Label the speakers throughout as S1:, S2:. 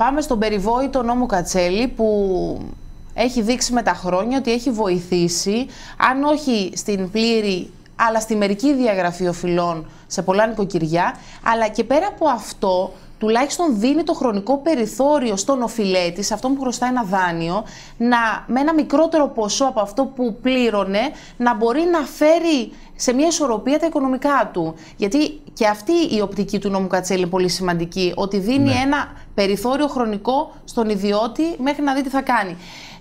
S1: Πάμε στον περιβόητο νόμο Κατσέλη που έχει δείξει με τα χρόνια ότι έχει βοηθήσει, αν όχι στην πλήρη αλλά στη μερική διαγραφή οφειλών σε πολλά νοικοκυριά, αλλά και πέρα από αυτό τουλάχιστον δίνει το χρονικό περιθώριο στον οφειλέτη, σε αυτόν που χρωστά ένα δάνειο, να, με ένα μικρότερο ποσό από αυτό που πλήρωνε, να μπορεί να φέρει σε μια ισορροπία τα οικονομικά του. Γιατί και αυτή η οπτική του νόμου Κατσέλη είναι πολύ σημαντική, ότι δίνει ναι. ένα περιθώριο χρονικό στον ιδιώτη μέχρι να δει τι θα κάνει.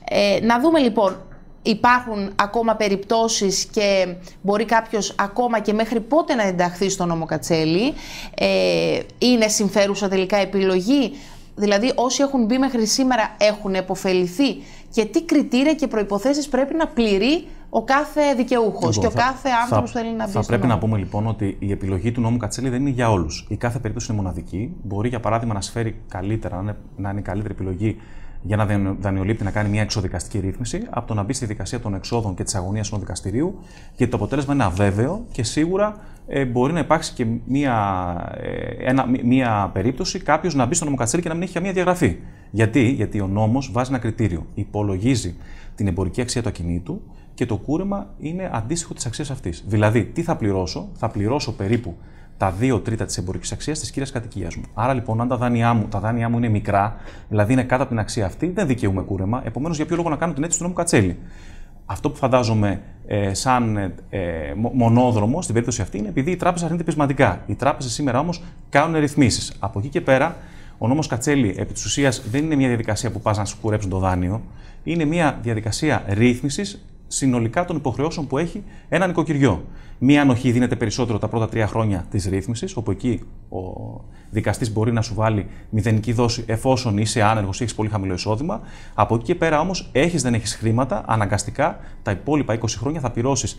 S1: Ε, να δούμε λοιπόν, υπάρχουν ακόμα περιπτώσεις και μπορεί κάποιος ακόμα και μέχρι πότε να ενταχθεί στο νόμο Ε, είναι συμφέρουσα τελικά επιλογή. Δηλαδή όσοι έχουν μπει μέχρι σήμερα έχουν επωφεληθεί και τι κριτήρια και προϋποθέσεις πρέπει να πληρεί ο κάθε δικαιούχος λοιπόν, και ο κάθε άνθρωπος που θέλει να μπει. Θα πρέπει να πούμε
S2: λοιπόν ότι η επιλογή του νόμου Κατσέλη δεν είναι για όλους. Η κάθε περίπτωση είναι μοναδική. Μπορεί για παράδειγμα να σφέρει καλύτερα, να είναι η καλύτερη επιλογή για να δανειολήπτη να κάνει μια εξοδικαστική ρύθμιση, από το να μπει στη δικασία των εξόδων και της αγωνίας του δικαστηρίου, γιατί το αποτέλεσμα είναι αβέβαιο και σίγουρα ε, μπορεί να υπάρξει και μια, ε, μια περίπτωση κάποιος να μπει στο Κατσέλη και να μην έχει καμία διαγραφή. Γιατί, γιατί ο νόμος βάζει ένα κριτήριο. Υπολογίζει την εμπορική αξία του ακινήτου, και το κούρεμα είναι αντίστοιχο της αξίας αυτής. Δηλαδή, τι θα πληρώσω, θα πληρώσω περίπου τα 2 τρίτα της εμπορικής αξίας της κύριας κατοικίας μου. Άρα λοιπόν, αν τα δάνειά μου, τα δάνειά μου είναι μικρά, δηλαδή είναι κάτω από την αξία αυτή, δεν δικαιούμαι κούρεμα. Επομένως, για ποιο λόγο να κάνω την αίτηση του νόμου Κατσέλη. Αυτό που φαντάζομαι ε, σαν ε, μονόδρομο στην περίπτωση αυτή είναι επειδή η τράπεζα αρνείται πεισματικά. Οι τράπεζες σήμερα όμως κάνουν ρυθμίσεις. Από εκεί και πέρα, ο νόμος Κατσέλη επί της ουσίας δεν είναι μια διαδικασία που πας να σου κουρέψουν το δάνειο. Είναι μια διαδικασία ρύθμισης συνολικά των υποχρεώσεων που έχει ένα νοικοκυριό. Μία ανοχή δίνεται περισσότερο τα πρώτα τρία χρόνια της ρύθμισης, όπου εκεί ο δικαστής μπορεί να σου βάλει μηδενική δόση εφόσον είσαι άνεργος ή έχεις πολύ χαμηλό εισόδημα. Από εκεί και πέρα όμως έχεις δεν έχεις χρήματα, αναγκαστικά τα υπόλοιπα 20 χρόνια θα πληρώσεις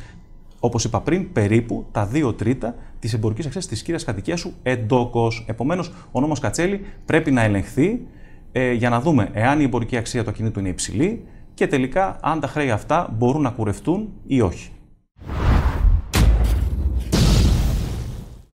S2: όπως είπα πριν, περίπου τα 2 τρίτα της εμπορικής αξίας της κύριας κατοικίας σου εντόκο. Επομένως, ο νόμος Κατσέλη πρέπει να ελεγχθεί ε, για να δούμε εάν η εμπορική αξία του ακινήτου είναι υψηλή, και τελικά αν τα χρέη αυτά μπορούν να κουρευτούν ή όχι.